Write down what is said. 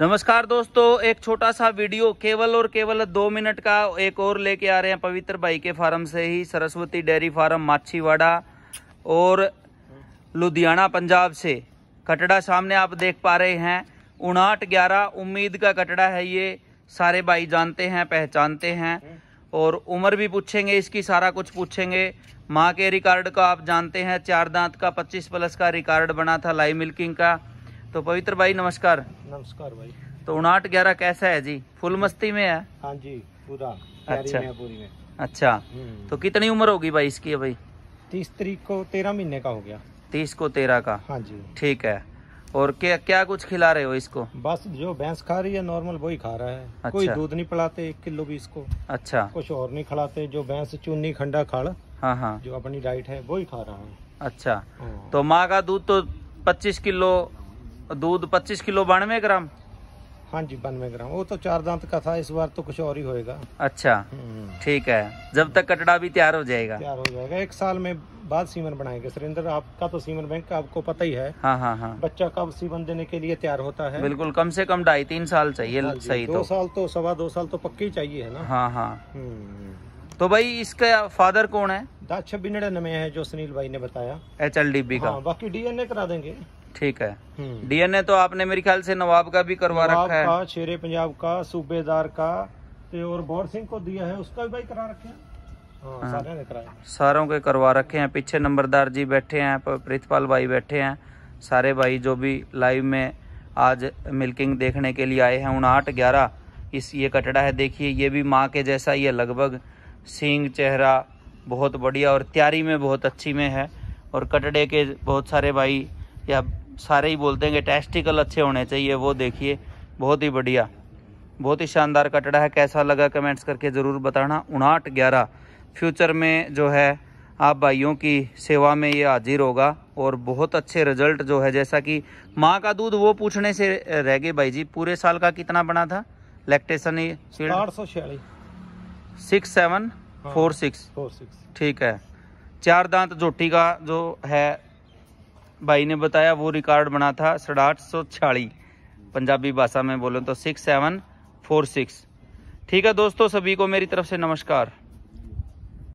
नमस्कार दोस्तों एक छोटा सा वीडियो केवल और केवल दो मिनट का एक और लेके आ रहे हैं पवित्र भाई के फार्म से ही सरस्वती डेयरी फार्म माछीवाड़ा और लुधियाना पंजाब से कटड़ा सामने आप देख पा रहे हैं उनाहठ ग्यारह उम्मीद का कटड़ा है ये सारे भाई जानते हैं पहचानते हैं और उम्र भी पूछेंगे इसकी सारा कुछ पूछेंगे माँ के रिकॉर्ड का आप जानते हैं चार दांत का पच्चीस प्लस का रिकॉर्ड बना था लाई मिल्किंग का तो पवित्र भाई नमस्कार नमस्कार भाई तो उनाट ग्यारह कैसा है जी फुल मस्ती में है हाँ जी पूरा अच्छा में पूरी में अच्छा हम्म। तो कितनी उम्र होगी भाई इसकी भाई तीस तारीख को तेरह महीने का हो गया तीस को तेरह का हाँ जी ठीक है और क्या क्या कुछ खिला रहे हो इसको बस जो भैंस खा रही है नॉर्मल वही खा रहा है अच्छा। कोई दूध नहीं पिलाते एक किलो भी इसको अच्छा कुछ और नहीं खिलाते जो भैंस चूनी खंडा खाड़ हाँ हाँ जो अपनी डाइट है वही खा रहा है अच्छा हाँ। तो माँ का दूध तो पच्चीस किलो दूध पच्चीस किलो बानवे ग्राम हाँ जी बानवे ग्राम वो तो चार दांत का था इस बार तो कुछ और ही होएगा अच्छा हम्म। ठीक है जब तक कटड़ा भी तैयार हो जाएगा तैयार हो जाएगा एक साल में बाद सीमन बनाएंगे सुरेंद्र आपका तो सीमन बैंक आपको पता ही है हाँ हाँ हाँ बच्चा कब सीमन देने के लिए तैयार होता है बिल्कुल कम से कम ढाई तीन साल चाहिए हाँ सही दो तो। साल तो सवा दो साल तो पक्की चाहिए है ना हाँ हाँ हम्म। तो भाई इसका फादर कौन है दाक्ष बिनड़े है जो सुनील भाई ने बताया एच एल डी बी का हाँ, बाकी डीएनए करा देंगे ठीक है हम्म। डीएनए तो आपने मेरे ख्याल से नवाब का भी करवा रखा है शेरे पंजाब का सूबेदार का ते और बोर सिंह को दिया है उसका भी करा रखे हैं हाँ, हाँ। सारे सारों के करवा रखे हैं पीछे नंबरदार जी बैठे हैं प्रीतपाल भाई बैठे हैं सारे भाई जो भी लाइव में आज मिल्किंग देखने के लिए आए हैं आठ ग्यारह इस ये कटड़ा है देखिए ये भी माँ के जैसा ही है लगभग सींग चेहरा बहुत बढ़िया और तैयारी में बहुत अच्छी में है और कटड़े के बहुत सारे भाई या सारे ही बोलते हैं कि टेस्टिकल अच्छे होने चाहिए वो देखिए बहुत ही बढ़िया बहुत ही शानदार कटड़ा है कैसा लगा कमेंट्स करके ज़रूर बताना उनाहठ ग्यारह फ्यूचर में जो है आप भाइयों की सेवा में ये हाजिर होगा और बहुत अच्छे रिजल्ट जो है जैसा कि माँ का दूध वो पूछने से रह गए भाई जी पूरे साल का कितना बना था lactation six seven four six four six ठीक है चार दांत जोटी का जो है भाई ने बताया वो रिकॉर्ड बना था साढ़े पंजाबी भाषा में बोलो तो सिक्स सेवन फोर सिक्स ठीक है दोस्तों सभी को मेरी तरफ से नमस्कार